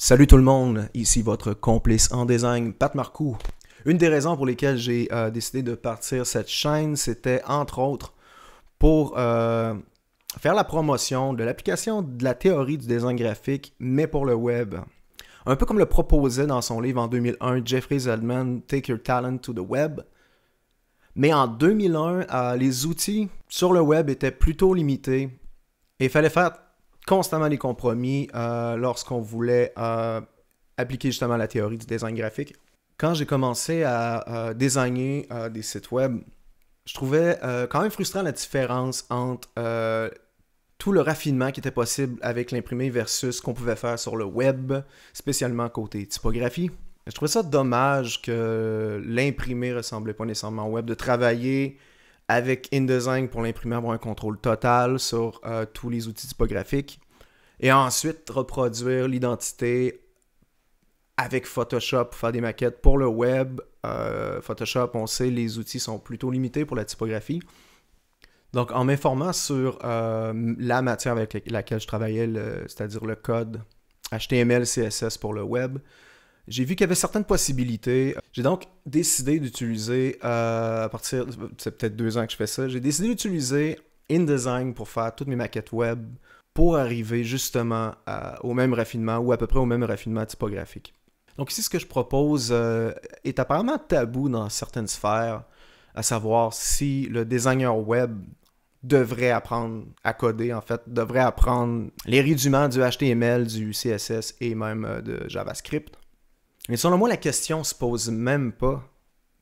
Salut tout le monde, ici votre complice en design, Pat Marcoux. Une des raisons pour lesquelles j'ai euh, décidé de partir cette chaîne, c'était entre autres pour euh, faire la promotion de l'application de la théorie du design graphique, mais pour le web. Un peu comme le proposait dans son livre en 2001 Jeffrey Zeldman, Take Your Talent to the Web. Mais en 2001, euh, les outils sur le web étaient plutôt limités et il fallait faire constamment les compromis euh, lorsqu'on voulait euh, appliquer justement la théorie du design graphique. Quand j'ai commencé à euh, designer des sites web, je trouvais quand même frustrant la différence entre tout le raffinement qui était possible avec l'imprimé versus ce qu'on pouvait faire sur le web, spécialement côté typographie. Je trouvais ça dommage que l'imprimé ressemblait pas nécessairement au web, de travailler avec InDesign pour l'imprimer, avoir un contrôle total sur euh, tous les outils typographiques. Et ensuite, reproduire l'identité avec Photoshop pour faire des maquettes pour le web. Euh, Photoshop, on sait, les outils sont plutôt limités pour la typographie. Donc, en m'informant sur euh, la matière avec laquelle je travaillais, c'est-à-dire le code HTML, CSS pour le web, j'ai vu qu'il y avait certaines possibilités. J'ai donc décidé d'utiliser, euh, à partir, c'est peut-être deux ans que je fais ça, j'ai décidé d'utiliser InDesign pour faire toutes mes maquettes web pour arriver justement euh, au même raffinement ou à peu près au même raffinement typographique. Donc ici, ce que je propose euh, est apparemment tabou dans certaines sphères, à savoir si le designer web devrait apprendre à coder, en fait, devrait apprendre les rudiments du HTML, du CSS et même de JavaScript. Mais selon moi, la question se pose même pas.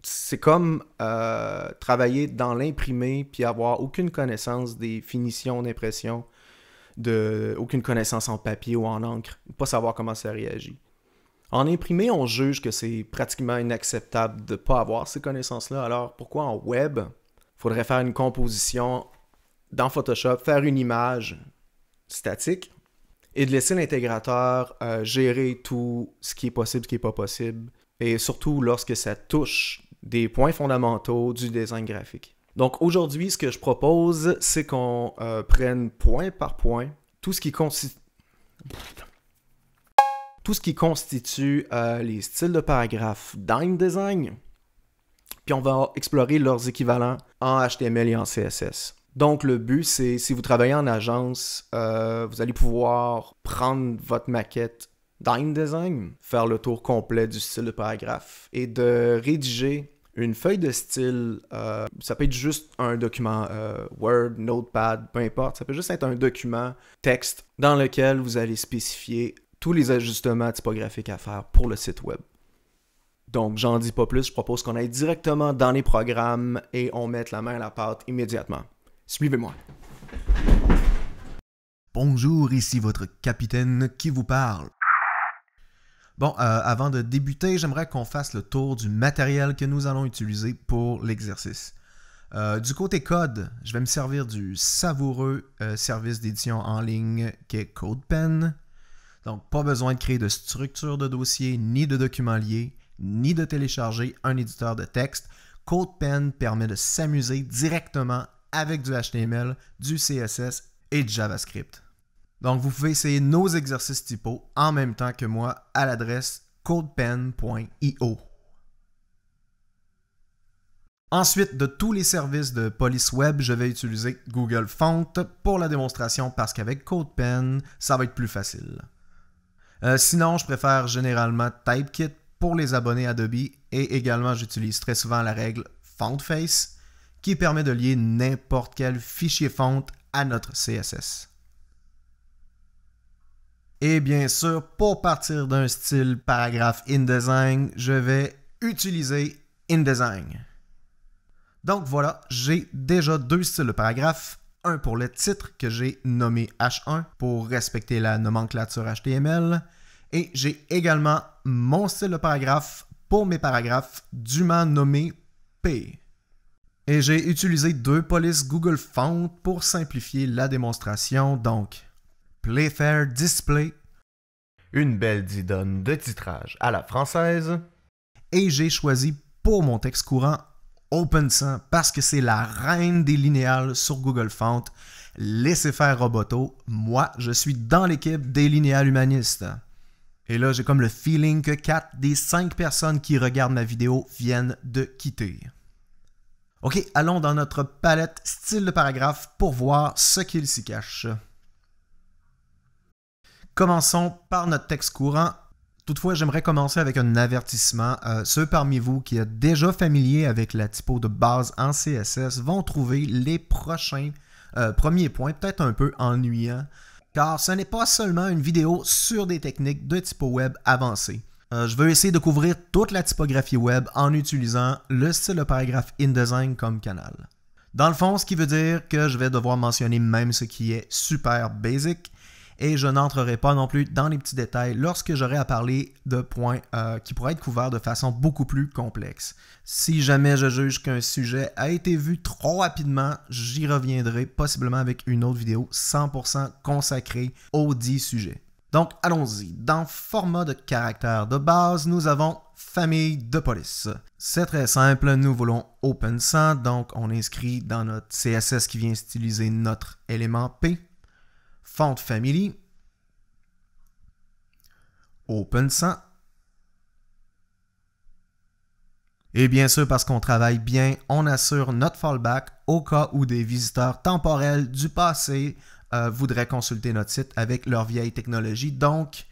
C'est comme euh, travailler dans l'imprimé puis avoir aucune connaissance des finitions d'impression, de aucune connaissance en papier ou en encre, pas savoir comment ça réagit. En imprimé, on juge que c'est pratiquement inacceptable de ne pas avoir ces connaissances-là. Alors pourquoi en web, faudrait faire une composition dans Photoshop, faire une image statique, et de laisser l'intégrateur euh, gérer tout ce qui est possible, ce qui n'est pas possible, et surtout lorsque ça touche des points fondamentaux du design graphique. Donc aujourd'hui, ce que je propose, c'est qu'on euh, prenne point par point tout ce qui constitue... Tout ce qui constitue euh, les styles de paragraphe dans design, puis on va explorer leurs équivalents en HTML et en CSS. Donc, le but, c'est si vous travaillez en agence, euh, vous allez pouvoir prendre votre maquette dans InDesign, faire le tour complet du style de paragraphe et de rédiger une feuille de style. Euh, ça peut être juste un document euh, Word, Notepad, peu importe. Ça peut juste être un document texte dans lequel vous allez spécifier tous les ajustements typographiques à faire pour le site web. Donc, j'en dis pas plus, je propose qu'on aille directement dans les programmes et on mette la main à la pâte immédiatement. Suivez-moi. Bonjour, ici votre capitaine qui vous parle. Bon, euh, avant de débuter, j'aimerais qu'on fasse le tour du matériel que nous allons utiliser pour l'exercice. Euh, du côté code, je vais me servir du savoureux euh, service d'édition en ligne qui est CodePen. Donc, pas besoin de créer de structure de dossier, ni de documents liés, ni de télécharger un éditeur de texte. CodePen permet de s'amuser directement avec du HTML, du CSS et du JavaScript. Donc vous pouvez essayer nos exercices typos en même temps que moi à l'adresse codepen.io. Ensuite, de tous les services de Police Web, je vais utiliser Google Font pour la démonstration parce qu'avec CodePen, ça va être plus facile. Euh, sinon, je préfère généralement TypeKit pour les abonnés Adobe et également j'utilise très souvent la règle FontFace qui permet de lier n'importe quel fichier fonte à notre CSS. Et bien sûr, pour partir d'un style paragraphe InDesign, je vais utiliser InDesign. Donc voilà, j'ai déjà deux styles de paragraphe, un pour le titre que j'ai nommé H1 pour respecter la nomenclature HTML, et j'ai également mon style de paragraphe pour mes paragraphes dûment nommé P. Et j'ai utilisé deux polices Google Font pour simplifier la démonstration, donc Playfair Display. Une belle didone de titrage à la française. Et j'ai choisi pour mon texte courant Open Sans parce que c'est la reine des linéales sur Google Font. Laissez faire Roboto, moi je suis dans l'équipe des linéales humanistes. Et là j'ai comme le feeling que 4 des 5 personnes qui regardent ma vidéo viennent de quitter. OK, allons dans notre palette style de paragraphe pour voir ce qu'il s'y cache. Commençons par notre texte courant. Toutefois, j'aimerais commencer avec un avertissement. Euh, ceux parmi vous qui êtes déjà familiers avec la typo de base en CSS vont trouver les prochains euh, premiers points peut-être un peu ennuyants, car ce n'est pas seulement une vidéo sur des techniques de typo web avancées. Euh, je veux essayer de couvrir toute la typographie web en utilisant le style de paragraphe InDesign comme canal. Dans le fond, ce qui veut dire que je vais devoir mentionner même ce qui est super basic et je n'entrerai pas non plus dans les petits détails lorsque j'aurai à parler de points euh, qui pourraient être couverts de façon beaucoup plus complexe. Si jamais je juge qu'un sujet a été vu trop rapidement, j'y reviendrai possiblement avec une autre vidéo 100% consacrée aux 10 sujets. Donc, allons-y. Dans format de caractère de base, nous avons famille de police. C'est très simple, nous voulons open Sans », donc on inscrit dans notre CSS qui vient styliser notre élément P, font family, open Sans ». Et bien sûr, parce qu'on travaille bien, on assure notre fallback au cas où des visiteurs temporels du passé euh, voudraient consulter notre site avec leur vieille technologie. Donc,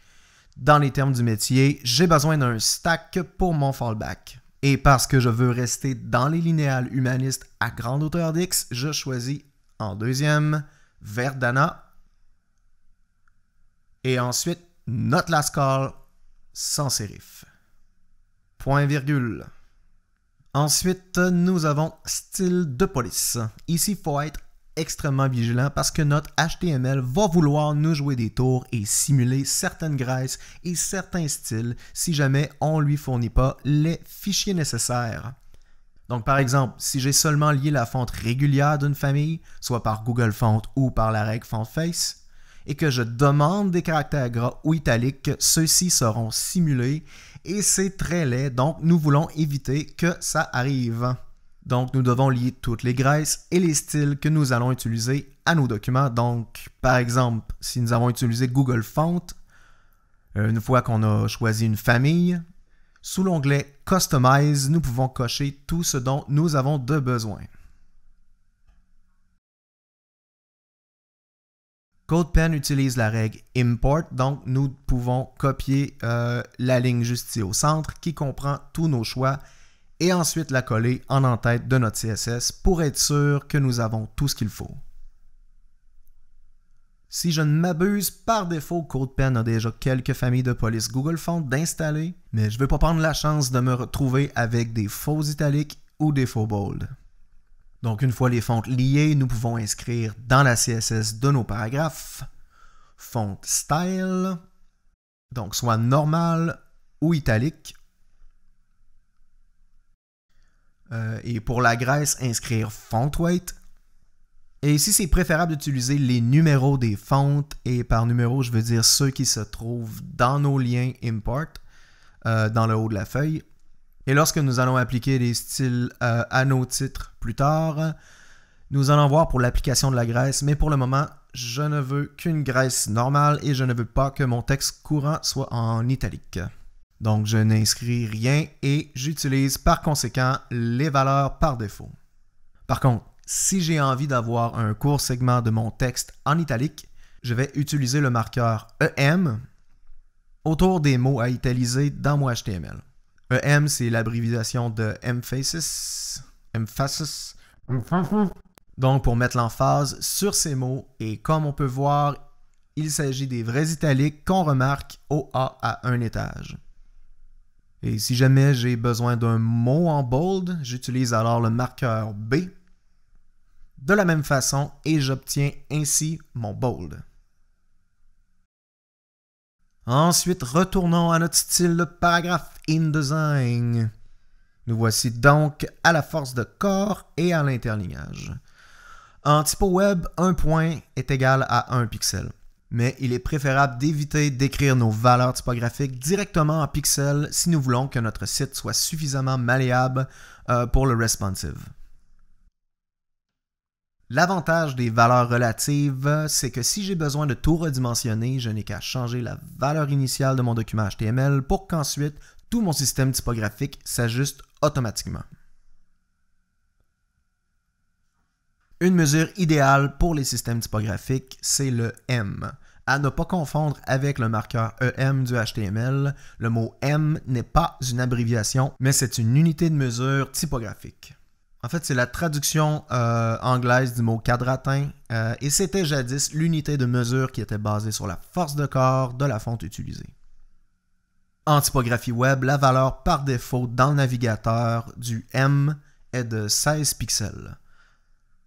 dans les termes du métier, j'ai besoin d'un stack pour mon fallback. Et parce que je veux rester dans les linéales humanistes à grande hauteur d'X, je choisis en deuxième Verdana et ensuite notre last call sans sérif. Point virgule. Ensuite, nous avons style de police. Ici, il faut être extrêmement vigilant parce que notre HTML va vouloir nous jouer des tours et simuler certaines graisses et certains styles si jamais on ne lui fournit pas les fichiers nécessaires. Donc par exemple, si j'ai seulement lié la fonte régulière d'une famille, soit par Google Font ou par la règle FontFace, et que je demande des caractères gras ou italiques, ceux-ci seront simulés et c'est très laid, donc nous voulons éviter que ça arrive. Donc, nous devons lier toutes les graisses et les styles que nous allons utiliser à nos documents. Donc, par exemple, si nous avons utilisé Google Font, euh, une fois qu'on a choisi une famille, sous l'onglet Customize, nous pouvons cocher tout ce dont nous avons de besoin. CodePen utilise la règle import, donc nous pouvons copier euh, la ligne juste ici au centre qui comprend tous nos choix et ensuite la coller en en-tête de notre CSS pour être sûr que nous avons tout ce qu'il faut. Si je ne m'abuse, par défaut, CodePen a déjà quelques familles de police Google Font d'installer, mais je ne veux pas prendre la chance de me retrouver avec des faux italiques ou des faux bold. Donc une fois les fontes liées, nous pouvons inscrire dans la CSS de nos paragraphes font style, donc soit normal ou italique euh, et pour la graisse, inscrire font weight. Et ici, c'est préférable d'utiliser les numéros des fontes, et par numéro, je veux dire ceux qui se trouvent dans nos liens import, euh, dans le haut de la feuille. Et lorsque nous allons appliquer les styles euh, à nos titres plus tard, nous allons voir pour l'application de la graisse. mais pour le moment, je ne veux qu'une graisse normale et je ne veux pas que mon texte courant soit en italique. Donc, je n'inscris rien et j'utilise par conséquent les valeurs par défaut. Par contre, si j'ai envie d'avoir un court segment de mon texte en italique, je vais utiliser le marqueur EM autour des mots à italiser dans mon HTML. EM, c'est l'abréviation de emphasis, emphasis. Donc, pour mettre l'emphase sur ces mots, et comme on peut voir, il s'agit des vrais italiques qu'on remarque au A à un étage. Et si jamais j'ai besoin d'un mot en bold, j'utilise alors le marqueur B de la même façon et j'obtiens ainsi mon bold. Ensuite, retournons à notre style de paragraphe InDesign. Nous voici donc à la force de corps et à l'interlignage. En typo web, un point est égal à un pixel mais il est préférable d'éviter d'écrire nos valeurs typographiques directement en pixels si nous voulons que notre site soit suffisamment malléable euh, pour le responsive. L'avantage des valeurs relatives, c'est que si j'ai besoin de tout redimensionner, je n'ai qu'à changer la valeur initiale de mon document HTML pour qu'ensuite tout mon système typographique s'ajuste automatiquement. Une mesure idéale pour les systèmes typographiques, c'est le M à ne pas confondre avec le marqueur EM du HTML. Le mot M n'est pas une abréviation, mais c'est une unité de mesure typographique. En fait, c'est la traduction euh, anglaise du mot quadratin, euh, et c'était jadis l'unité de mesure qui était basée sur la force de corps de la fonte utilisée. En typographie web, la valeur par défaut dans le navigateur du M est de 16 pixels.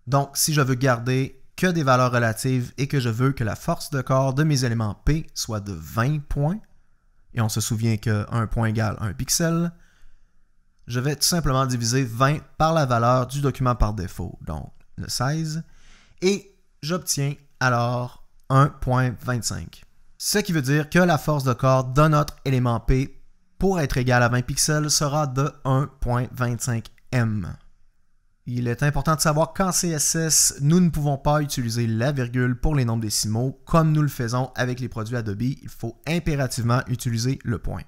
Donc, si je veux garder que des valeurs relatives et que je veux que la force de corps de mes éléments P soit de 20 points, et on se souvient que 1 point égale 1 pixel, je vais tout simplement diviser 20 par la valeur du document par défaut, donc le 16, et j'obtiens alors 1.25. Ce qui veut dire que la force de corps de notre élément P pour être égal à 20 pixels sera de 1.25 m. Il est important de savoir qu'en CSS, nous ne pouvons pas utiliser la virgule pour les nombres décimaux comme nous le faisons avec les produits Adobe. Il faut impérativement utiliser le point.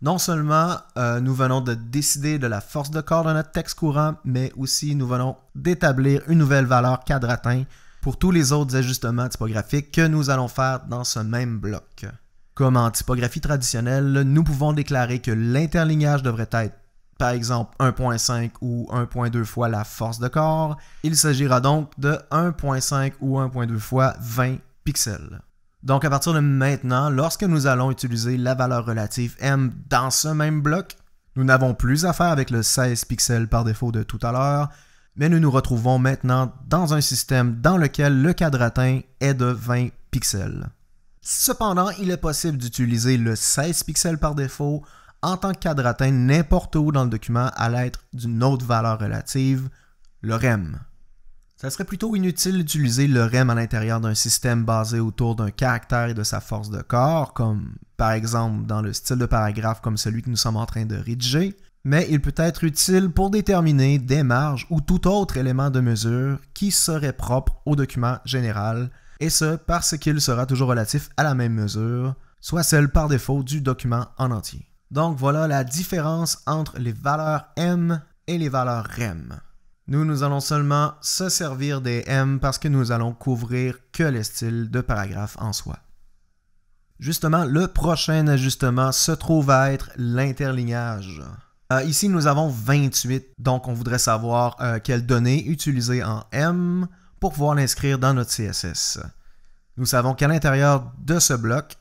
Non seulement euh, nous venons de décider de la force de corps de notre texte courant, mais aussi nous venons d'établir une nouvelle valeur quadratin pour tous les autres ajustements typographiques que nous allons faire dans ce même bloc. Comme en typographie traditionnelle, nous pouvons déclarer que l'interlignage devrait être par exemple 1.5 ou 1.2 fois la force de corps, il s'agira donc de 1.5 ou 1.2 fois 20 pixels. Donc à partir de maintenant, lorsque nous allons utiliser la valeur relative m dans ce même bloc, nous n'avons plus à faire avec le 16 pixels par défaut de tout à l'heure, mais nous nous retrouvons maintenant dans un système dans lequel le cadre atteint est de 20 pixels. Cependant, il est possible d'utiliser le 16 pixels par défaut en tant que cadre atteint n'importe où dans le document à l'être d'une autre valeur relative, le REM. Ça serait plutôt inutile d'utiliser le REM à l'intérieur d'un système basé autour d'un caractère et de sa force de corps, comme par exemple dans le style de paragraphe comme celui que nous sommes en train de rédiger, mais il peut être utile pour déterminer des marges ou tout autre élément de mesure qui serait propre au document général, et ce parce qu'il sera toujours relatif à la même mesure, soit celle par défaut du document en entier. Donc voilà la différence entre les valeurs M et les valeurs REM. Nous, nous allons seulement se servir des M parce que nous allons couvrir que les styles de paragraphe en soi. Justement, le prochain ajustement se trouve à être l'interlignage. Euh, ici, nous avons 28, donc on voudrait savoir euh, quelles données utiliser en M pour pouvoir l'inscrire dans notre CSS. Nous savons qu'à l'intérieur de ce bloc,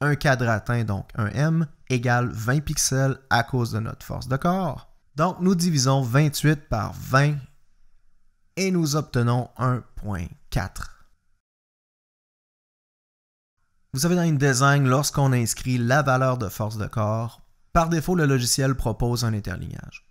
un quadratin, donc un M, égale 20 pixels à cause de notre force de corps. Donc nous divisons 28 par 20 et nous obtenons 1.4. Vous savez, dans design, lorsqu'on inscrit la valeur de force de corps, par défaut, le logiciel propose un interlignage.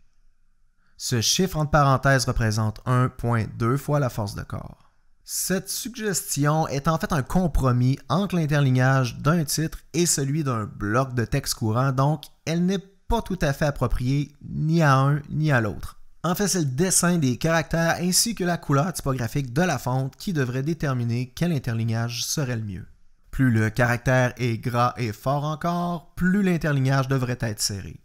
Ce chiffre entre parenthèses représente 1.2 fois la force de corps. Cette suggestion est en fait un compromis entre l'interlignage d'un titre et celui d'un bloc de texte courant, donc elle n'est pas tout à fait appropriée ni à un ni à l'autre. En fait, c'est le dessin des caractères ainsi que la couleur typographique de la fonte qui devrait déterminer quel interlignage serait le mieux. Plus le caractère est gras et fort encore, plus l'interlignage devrait être serré.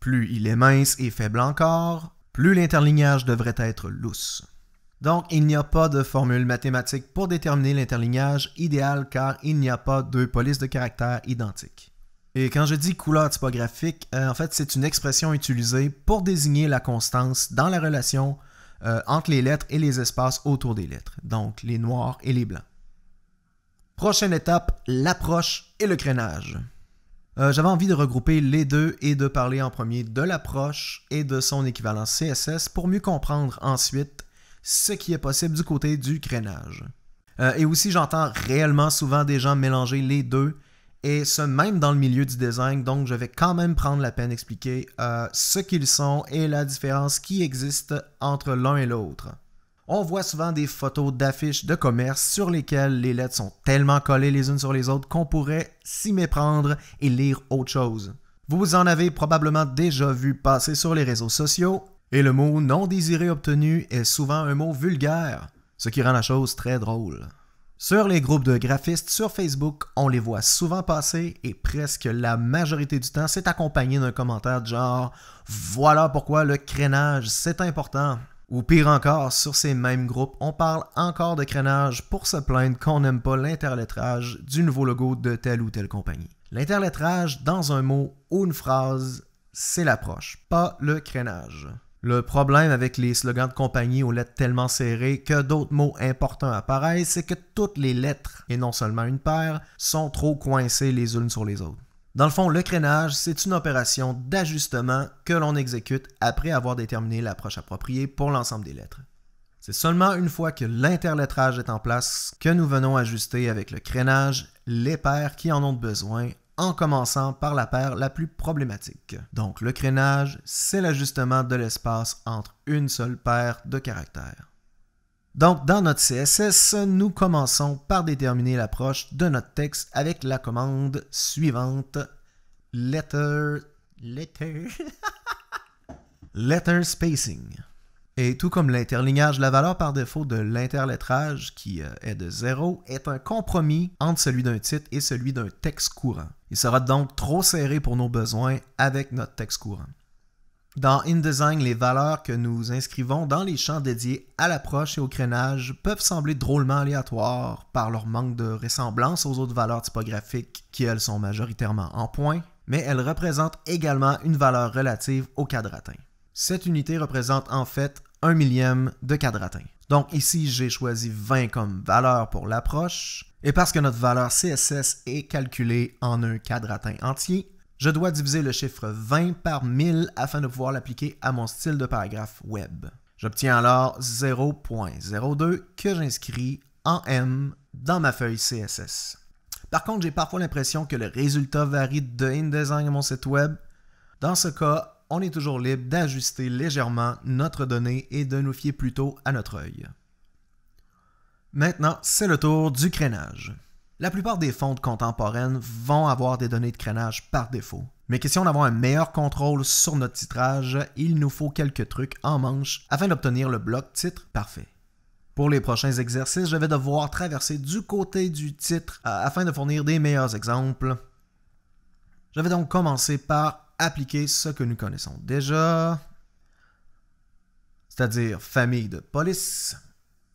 Plus il est mince et faible encore, plus l'interlignage devrait être lousse. Donc, il n'y a pas de formule mathématique pour déterminer l'interlignage idéal car il n'y a pas deux polices de caractères identiques. Et quand je dis couleur typographique, euh, en fait, c'est une expression utilisée pour désigner la constance dans la relation euh, entre les lettres et les espaces autour des lettres, donc les noirs et les blancs. Prochaine étape, l'approche et le crénage. Euh, j'avais envie de regrouper les deux et de parler en premier de l'approche et de son équivalent CSS pour mieux comprendre ensuite ce qui est possible du côté du crénage. Euh, et aussi, j'entends réellement souvent des gens mélanger les deux, et ce même dans le milieu du design, donc je vais quand même prendre la peine d'expliquer euh, ce qu'ils sont et la différence qui existe entre l'un et l'autre. On voit souvent des photos d'affiches de commerce sur lesquelles les lettres sont tellement collées les unes sur les autres qu'on pourrait s'y méprendre et lire autre chose. Vous en avez probablement déjà vu passer sur les réseaux sociaux, et le mot non désiré obtenu est souvent un mot vulgaire, ce qui rend la chose très drôle. Sur les groupes de graphistes sur Facebook, on les voit souvent passer et presque la majorité du temps, c'est accompagné d'un commentaire de genre Voilà pourquoi le crénage, c'est important. Ou pire encore, sur ces mêmes groupes, on parle encore de crénage pour se plaindre qu'on n'aime pas l'interlettrage du nouveau logo de telle ou telle compagnie. L'interlettrage dans un mot ou une phrase, c'est l'approche, pas le crénage. Le problème avec les slogans de compagnie aux lettres tellement serrées que d'autres mots importants apparaissent, c'est que toutes les lettres, et non seulement une paire, sont trop coincées les unes sur les autres. Dans le fond, le crénage, c'est une opération d'ajustement que l'on exécute après avoir déterminé l'approche appropriée pour l'ensemble des lettres. C'est seulement une fois que l'interlettrage est en place que nous venons ajuster avec le crénage les paires qui en ont besoin en commençant par la paire la plus problématique. Donc le crénage, c'est l'ajustement de l'espace entre une seule paire de caractères. Donc dans notre CSS, nous commençons par déterminer l'approche de notre texte avec la commande suivante letter letter letter spacing. Et tout comme l'interlignage, la valeur par défaut de l'interlettrage, qui euh, est de zéro, est un compromis entre celui d'un titre et celui d'un texte courant. Il sera donc trop serré pour nos besoins avec notre texte courant. Dans InDesign, les valeurs que nous inscrivons dans les champs dédiés à l'approche et au crénage peuvent sembler drôlement aléatoires par leur manque de ressemblance aux autres valeurs typographiques qui, elles, sont majoritairement en point, mais elles représentent également une valeur relative au cadre atteint. Cette unité représente en fait un millième de quadratin. Donc ici, j'ai choisi 20 comme valeur pour l'approche. Et parce que notre valeur CSS est calculée en un quadratin entier, je dois diviser le chiffre 20 par 1000 afin de pouvoir l'appliquer à mon style de paragraphe web. J'obtiens alors 0.02 que j'inscris en M dans ma feuille CSS. Par contre, j'ai parfois l'impression que le résultat varie de InDesign à mon site web. Dans ce cas, on est toujours libre d'ajuster légèrement notre donnée et de nous fier plutôt à notre œil. Maintenant, c'est le tour du crénage. La plupart des fontes contemporaines vont avoir des données de crénage par défaut. Mais question d'avoir un meilleur contrôle sur notre titrage, il nous faut quelques trucs en manche afin d'obtenir le bloc titre parfait. Pour les prochains exercices, je vais devoir traverser du côté du titre euh, afin de fournir des meilleurs exemples. Je vais donc commencer par appliquer ce que nous connaissons déjà, c'est-à-dire famille de police,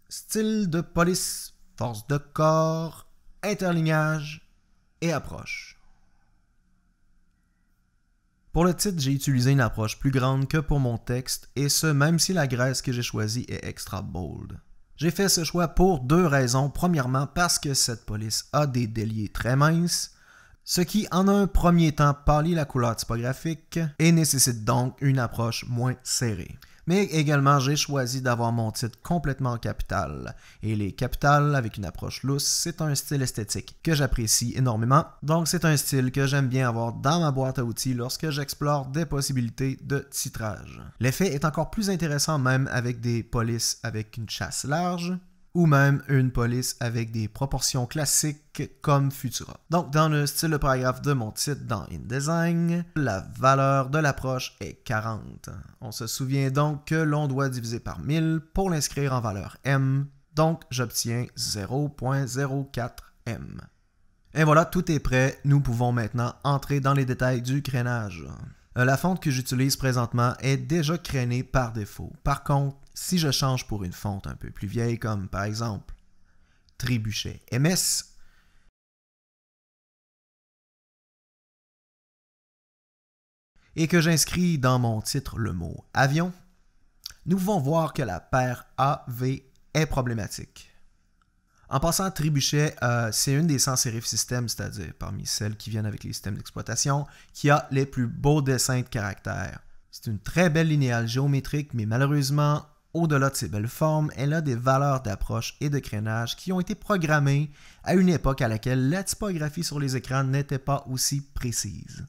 style de police, force de corps, interlignage et approche. Pour le titre, j'ai utilisé une approche plus grande que pour mon texte, et ce même si la graisse que j'ai choisie est extra bold. J'ai fait ce choix pour deux raisons. Premièrement, parce que cette police a des déliés très minces, ce qui en un premier temps parle la couleur typographique et nécessite donc une approche moins serrée. Mais également, j'ai choisi d'avoir mon titre complètement capital. Et les capitales, avec une approche lousse, c'est un style esthétique que j'apprécie énormément. Donc, c'est un style que j'aime bien avoir dans ma boîte à outils lorsque j'explore des possibilités de titrage. L'effet est encore plus intéressant même avec des polices avec une chasse large, ou même une police avec des proportions classiques comme Futura. Donc, dans le style de paragraphe de mon titre dans InDesign, la valeur de l'approche est 40. On se souvient donc que l'on doit diviser par 1000 pour l'inscrire en valeur M, donc j'obtiens 0.04M. Et voilà, tout est prêt, nous pouvons maintenant entrer dans les détails du crénage. Euh, la fonte que j'utilise présentement est déjà crénée par défaut. Par contre, si je change pour une fonte un peu plus vieille, comme par exemple Tribuchet MS, et que j'inscris dans mon titre le mot avion, nous pouvons voir que la paire AV est problématique. En passant, Tribuchet, euh, c'est une des sans serif systèmes, c'est-à-dire parmi celles qui viennent avec les systèmes d'exploitation, qui a les plus beaux dessins de caractères. C'est une très belle linéale géométrique, mais malheureusement, au-delà de ses belles formes, elle a des valeurs d'approche et de crénage qui ont été programmées à une époque à laquelle la typographie sur les écrans n'était pas aussi précise.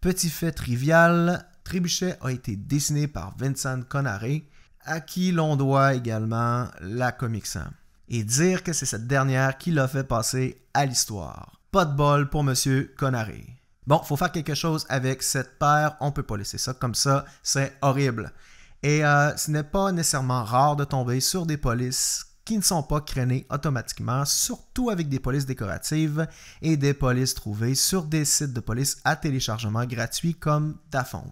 Petit fait trivial, Trébuchet a été dessiné par Vincent Conaré, à qui l'on doit également la Comic Sans. Et dire que c'est cette dernière qui l'a fait passer à l'histoire. Pas de bol pour Monsieur Conaré. Bon, faut faire quelque chose avec cette paire, on peut pas laisser ça comme ça, c'est horrible. Et euh, ce n'est pas nécessairement rare de tomber sur des polices qui ne sont pas crénées automatiquement, surtout avec des polices décoratives et des polices trouvées sur des sites de polices à téléchargement gratuit comme Dafont.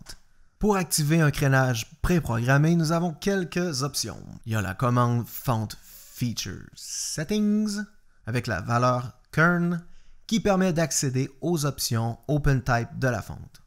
Pour activer un crénage préprogrammé, nous avons quelques options. Il y a la commande Font Feature Settings avec la valeur kern qui permet d'accéder aux options OpenType de la fonte.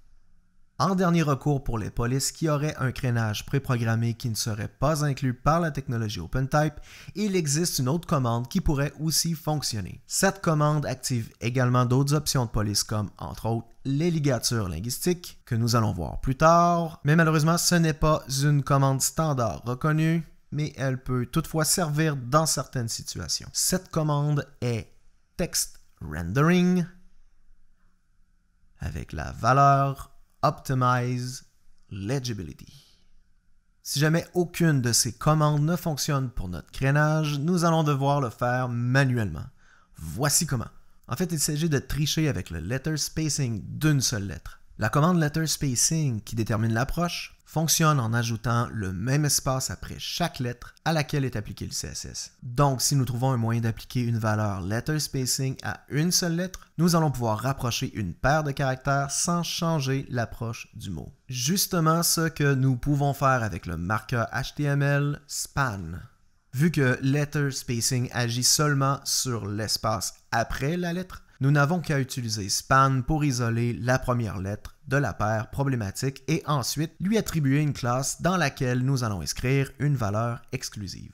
En dernier recours pour les polices qui auraient un crénage préprogrammé qui ne serait pas inclus par la technologie OpenType, il existe une autre commande qui pourrait aussi fonctionner. Cette commande active également d'autres options de police comme, entre autres, les ligatures linguistiques que nous allons voir plus tard, mais malheureusement ce n'est pas une commande standard reconnue, mais elle peut toutefois servir dans certaines situations. Cette commande est text rendering avec la valeur Optimize Legibility. Si jamais aucune de ces commandes ne fonctionne pour notre crénage, nous allons devoir le faire manuellement. Voici comment. En fait, il s'agit de tricher avec le letter spacing d'une seule lettre. La commande letter spacing qui détermine l'approche fonctionne en ajoutant le même espace après chaque lettre à laquelle est appliqué le CSS. Donc, si nous trouvons un moyen d'appliquer une valeur letter spacing à une seule lettre, nous allons pouvoir rapprocher une paire de caractères sans changer l'approche du mot. Justement ce que nous pouvons faire avec le marqueur HTML span. Vu que letter spacing agit seulement sur l'espace après la lettre, nous n'avons qu'à utiliser span pour isoler la première lettre de la paire problématique et ensuite lui attribuer une classe dans laquelle nous allons inscrire une valeur exclusive.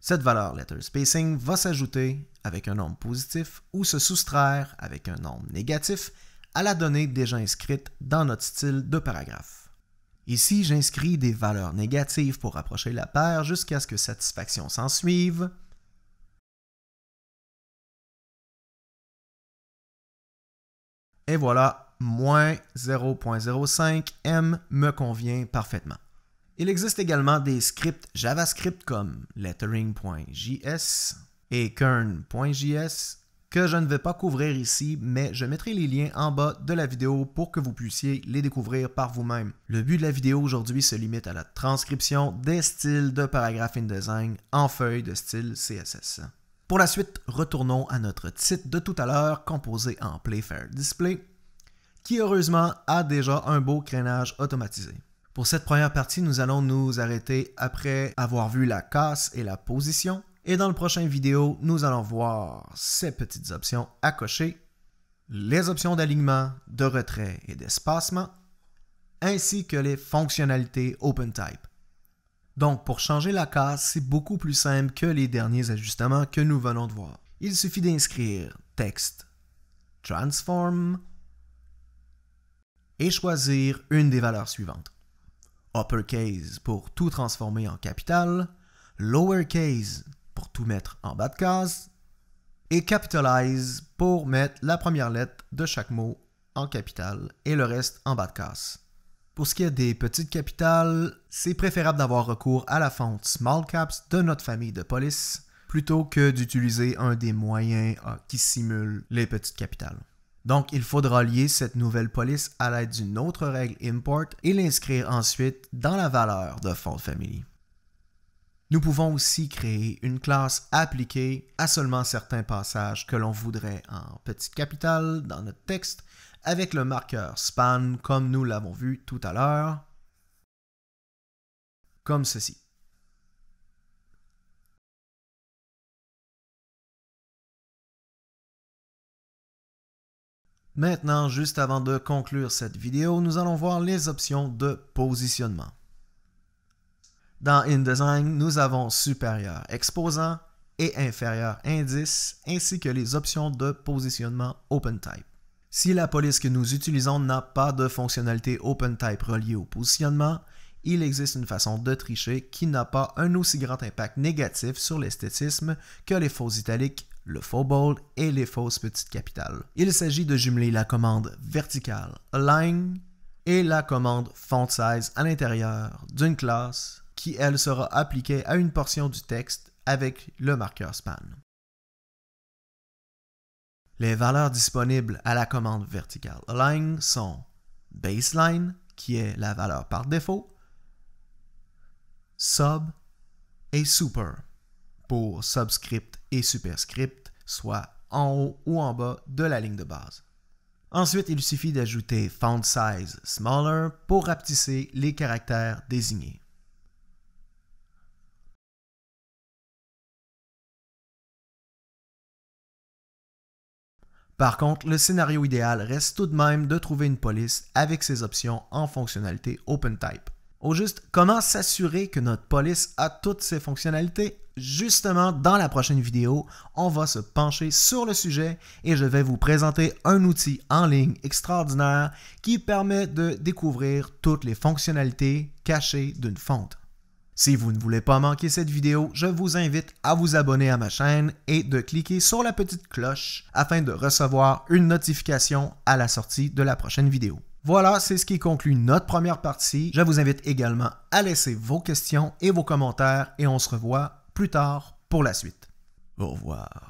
Cette valeur letter spacing va s'ajouter avec un nombre positif ou se soustraire avec un nombre négatif à la donnée déjà inscrite dans notre style de paragraphe. Ici, j'inscris des valeurs négatives pour rapprocher la paire jusqu'à ce que satisfaction s'en suive. Et voilà, moins 0.05 M me convient parfaitement. Il existe également des scripts JavaScript comme lettering.js et kern.js que je ne vais pas couvrir ici, mais je mettrai les liens en bas de la vidéo pour que vous puissiez les découvrir par vous-même. Le but de la vidéo aujourd'hui se limite à la transcription des styles de paragraphe InDesign en feuille de style CSS. Pour la suite, retournons à notre titre de tout à l'heure composé en Playfair Display, qui heureusement a déjà un beau crénage automatisé. Pour cette première partie, nous allons nous arrêter après avoir vu la casse et la position, et dans le prochain vidéo, nous allons voir ces petites options à cocher, les options d'alignement, de retrait et d'espacement, ainsi que les fonctionnalités OpenType. Donc pour changer la case, c'est beaucoup plus simple que les derniers ajustements que nous venons de voir. Il suffit d'inscrire texte, transform et choisir une des valeurs suivantes. Uppercase pour tout transformer en capital, lowercase pour tout mettre en bas de case et capitalize pour mettre la première lettre de chaque mot en capital et le reste en bas de case. Pour ce qui est des petites capitales, c'est préférable d'avoir recours à la fonte Small Caps de notre famille de police plutôt que d'utiliser un des moyens euh, qui simule les petites capitales. Donc, il faudra lier cette nouvelle police à l'aide d'une autre règle import et l'inscrire ensuite dans la valeur de font Family. Nous pouvons aussi créer une classe appliquée à seulement certains passages que l'on voudrait en petite capitale dans notre texte avec le marqueur span comme nous l'avons vu tout à l'heure, comme ceci. Maintenant, juste avant de conclure cette vidéo, nous allons voir les options de positionnement. Dans InDesign, nous avons supérieur, exposant et inférieur, indice, ainsi que les options de positionnement OpenType. Si la police que nous utilisons n'a pas de fonctionnalité OpenType reliée au positionnement, il existe une façon de tricher qui n'a pas un aussi grand impact négatif sur l'esthétisme que les fausses italiques, le faux bold et les fausses petites capitales. Il s'agit de jumeler la commande verticale align et la commande font size à l'intérieur d'une classe qui, elle, sera appliquée à une portion du texte avec le marqueur span. Les valeurs disponibles à la commande Vertical align sont baseline, qui est la valeur par défaut, sub et super pour subscript et superscript, soit en haut ou en bas de la ligne de base. Ensuite, il suffit d'ajouter font size smaller pour rapetisser les caractères désignés. Par contre, le scénario idéal reste tout de même de trouver une police avec ses options en fonctionnalité OpenType. Au juste, comment s'assurer que notre police a toutes ses fonctionnalités Justement, dans la prochaine vidéo, on va se pencher sur le sujet et je vais vous présenter un outil en ligne extraordinaire qui permet de découvrir toutes les fonctionnalités cachées d'une fonte. Si vous ne voulez pas manquer cette vidéo, je vous invite à vous abonner à ma chaîne et de cliquer sur la petite cloche afin de recevoir une notification à la sortie de la prochaine vidéo. Voilà, c'est ce qui conclut notre première partie. Je vous invite également à laisser vos questions et vos commentaires et on se revoit plus tard pour la suite. Au revoir.